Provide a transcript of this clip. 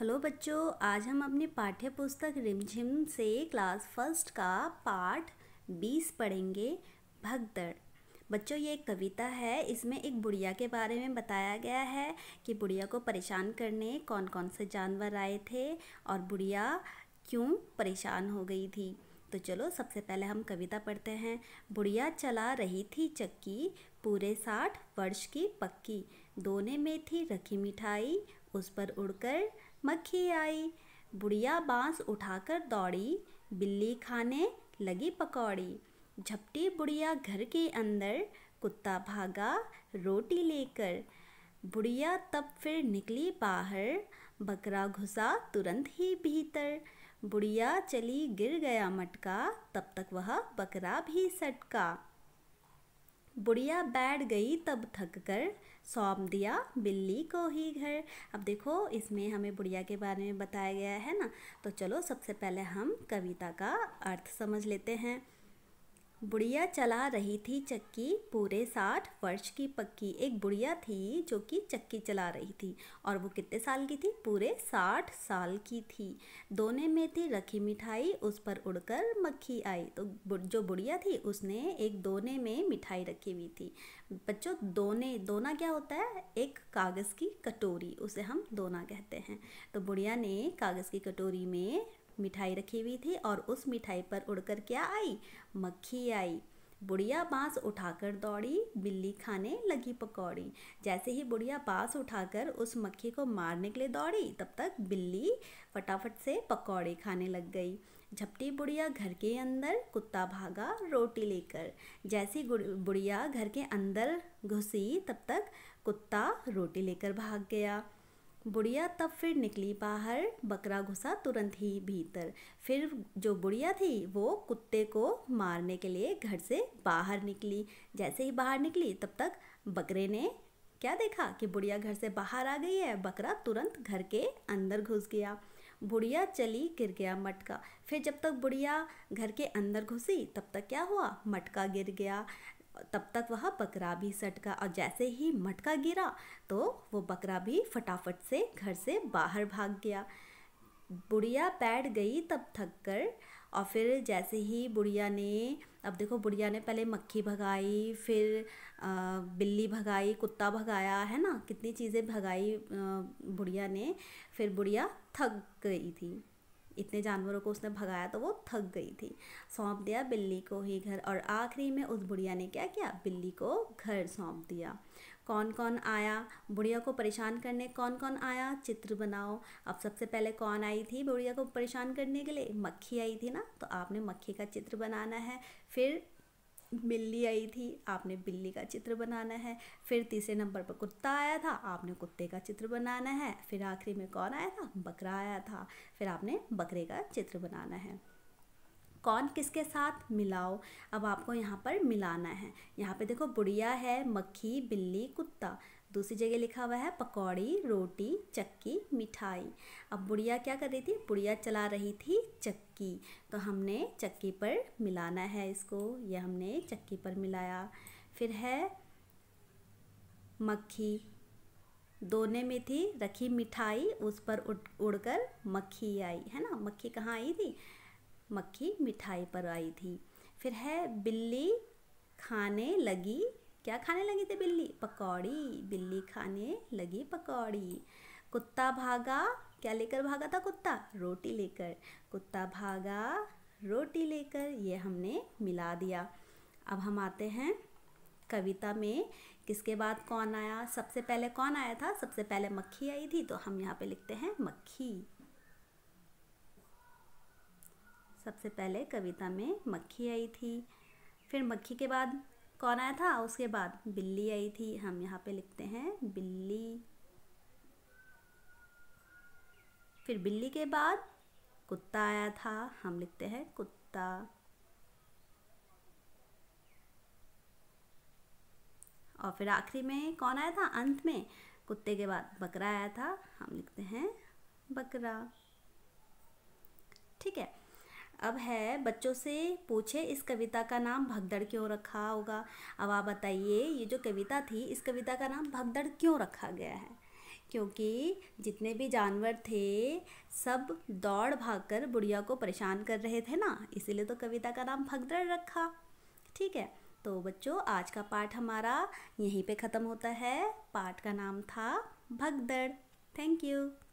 hello बच्चों आज हम अपने पाठ्य पुस्तक रिमझिम से क्लास फर्स्ट का पार्ट बीस पढ़ेंगे भगदड़ बच्चों ये एक कविता है इसमें एक बुढ़िया के बारे में बताया गया है कि बुढ़िया को परेशान करने कौन कौन से जानवर आए थे और बुढ़िया क्यों परेशान हो गई थी तो चलो सबसे पहले हम कविता पढ़ते हैं बुढ़िया चला रही थी चक्की पूरे साठ वर्ष की पक्की दोने में थी रखी मिठाई उस पर उड़कर मक्खी आई बुढ़िया बांस उठाकर दौड़ी बिल्ली खाने लगी पकौड़ी झपटी बुढ़िया घर के अंदर कुत्ता भागा रोटी लेकर बुढ़िया तब फिर निकली बाहर बकरा घुसा तुरंत ही भीतर बुढ़िया चली गिर गया मटका तब तक वह बकरा भी सटका बुढ़िया बैठ गई तब थक कर सौंप दिया बिल्ली को ही घर अब देखो इसमें हमें बुढ़िया के बारे में बताया गया है ना तो चलो सबसे पहले हम कविता का अर्थ समझ लेते हैं बुढ़िया चला रही थी चक्की पूरे साठ वर्ष की पक्की एक बुढ़िया थी जो कि चक्की चला रही थी और वो कितने साल की थी पूरे साठ साल की थी दोने में थी रखी मिठाई उस पर उड़कर मक्खी आई तो जो बुढ़िया थी उसने एक दोने में मिठाई रखी हुई थी बच्चों दोने दोना क्या होता है एक कागज़ की कटोरी उसे हम दोना कहते हैं तो बुढ़िया ने कागज़ की कटोरी में मिठाई रखी हुई थी और उस मिठाई पर उड़कर क्या आई मक्खी आई बुढ़िया बांस उठाकर दौड़ी बिल्ली खाने लगी पकौड़ी जैसे ही बुढ़िया बांस उठाकर उस मक्खी को मारने के लिए दौड़ी तब तक बिल्ली फटाफट से पकौड़े खाने लग गई झपटी बुढ़िया घर के अंदर कुत्ता भागा रोटी लेकर जैसी बुढ़िया घर के अंदर घुसी तब तक कुत्ता रोटी लेकर भाग गया बुढ़िया तब फिर निकली बाहर बकरा घुसा तुरंत ही भीतर फिर जो बुढ़िया थी वो कुत्ते को मारने के लिए घर से बाहर निकली जैसे ही बाहर निकली तब तक बकरे ने क्या देखा कि बुढ़िया घर से बाहर आ गई है बकरा तुरंत घर के अंदर घुस गया बुढ़िया चली गिर गया मटका फिर जब तक बुढ़िया घर के अंदर घुसी तब तक क्या हुआ मटका गिर गया तब तक वह बकरा भी सटका और जैसे ही मटका गिरा तो वो बकरा भी फटाफट से घर से बाहर भाग गया बुढ़िया बैठ गई तब थक कर और फिर जैसे ही बुढ़िया ने अब देखो बुढ़िया ने पहले मक्खी भगाई फिर बिल्ली भगाई कुत्ता भगाया है ना कितनी चीज़ें भगाई बुढ़िया ने फिर बुढ़िया थक गई थी इतने जानवरों को उसने भगाया तो वो थक गई थी सौंप दिया बिल्ली को ही घर और आखिरी में उस बुढ़िया ने क्या किया बिल्ली को घर सौंप दिया कौन कौन आया बुढ़िया को परेशान करने कौन कौन आया चित्र बनाओ अब सबसे पहले कौन आई थी बुढ़िया को परेशान करने के लिए मक्खी आई थी ना तो आपने मक्खी का चित्र बनाना है फिर बिल्ली आई थी आपने बिल्ली का चित्र बनाना है फिर तीसरे नंबर पर कुत्ता आया था आपने कुत्ते का चित्र बनाना है फिर आखिरी में कौन आया था बकरा आया था फिर आपने बकरे का चित्र बनाना है कौन किसके साथ मिलाओ अब आपको यहाँ पर मिलाना है यहाँ पे देखो बुढ़िया है मक्खी बिल्ली कुत्ता दूसरी जगह लिखा हुआ है पकौड़ी रोटी चक्की मिठाई अब बुढ़िया क्या कर रही थी बुढ़िया चला रही थी चक्की तो हमने चक्की पर मिलाना है इसको यह हमने चक्की पर मिलाया फिर है मक्खी दोने में थी रखी मिठाई उस पर उड़ उड़कर मक्खी आई है ना मक्खी कहाँ आई थी मक्खी मिठाई पर आई थी फिर है बिल्ली खाने लगी क्या खाने लगी थी बिल्ली पकौड़ी बिल्ली खाने लगी पकौड़ी कुत्ता भागा क्या लेकर भागा था कुत्ता रोटी लेकर कुत्ता भागा रोटी लेकर ये हमने मिला दिया अब हम आते हैं कविता में किसके बाद कौन आया सबसे पहले कौन आया था सबसे पहले मक्खी आई थी तो हम यहाँ पे लिखते हैं मक्खी सबसे पहले कविता में मक्खी आई थी फिर मक्खी के बाद कौन आया था उसके बाद बिल्ली आई थी हम यहाँ पे लिखते हैं बिल्ली फिर बिल्ली के बाद कुत्ता आया था हम लिखते हैं कुत्ता और फिर आखिरी में कौन आया था अंत में कुत्ते के बाद बकरा आया था हम लिखते हैं बकरा ठीक है अब है बच्चों से पूछे इस कविता का नाम भगदड़ क्यों रखा होगा अब आप बताइए ये जो कविता थी इस कविता का नाम भगदड़ क्यों रखा गया है क्योंकि जितने भी जानवर थे सब दौड़ भागकर बुढ़िया को परेशान कर रहे थे ना इसीलिए तो कविता का नाम भगदड़ रखा ठीक है तो बच्चों आज का पाठ हमारा यहीं पे ख़त्म होता है पाठ का नाम था भगदड़ थैंक यू